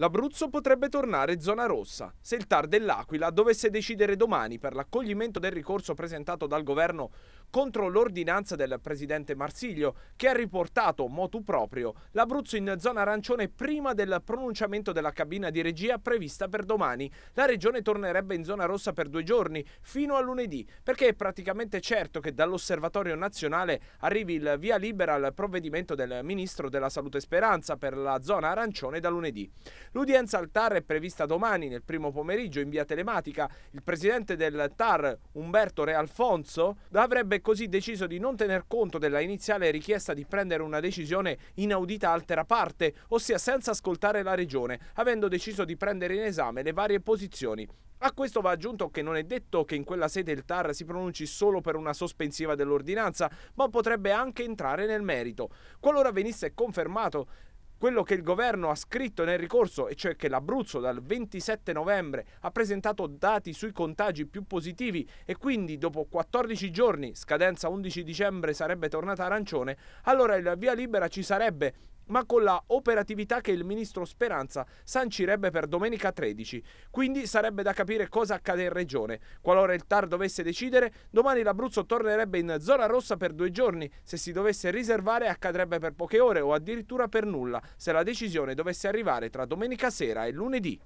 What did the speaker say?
L'Abruzzo potrebbe tornare zona rossa. Se il TAR dell'Aquila dovesse decidere domani per l'accoglimento del ricorso presentato dal governo contro l'ordinanza del presidente Marsiglio che ha riportato motu proprio l'Abruzzo in zona arancione prima del pronunciamento della cabina di regia prevista per domani. La regione tornerebbe in zona rossa per due giorni fino a lunedì perché è praticamente certo che dall'osservatorio nazionale arrivi il via libera al provvedimento del ministro della salute Speranza per la zona arancione da lunedì. L'udienza al TAR è prevista domani nel primo pomeriggio in via telematica. Il presidente del TAR Umberto Re Alfonso avrebbe è così deciso di non tener conto della iniziale richiesta di prendere una decisione inaudita altera parte, ossia senza ascoltare la Regione, avendo deciso di prendere in esame le varie posizioni. A questo va aggiunto che non è detto che in quella sede il TAR si pronunci solo per una sospensiva dell'ordinanza, ma potrebbe anche entrare nel merito. Qualora venisse confermato quello che il governo ha scritto nel ricorso, e cioè che l'Abruzzo dal 27 novembre ha presentato dati sui contagi più positivi e quindi dopo 14 giorni, scadenza 11 dicembre, sarebbe tornata arancione, allora la via libera ci sarebbe ma con la operatività che il ministro Speranza sancirebbe per domenica 13. Quindi sarebbe da capire cosa accade in regione. Qualora il TAR dovesse decidere, domani l'Abruzzo tornerebbe in zona rossa per due giorni. Se si dovesse riservare accadrebbe per poche ore o addirittura per nulla, se la decisione dovesse arrivare tra domenica sera e lunedì.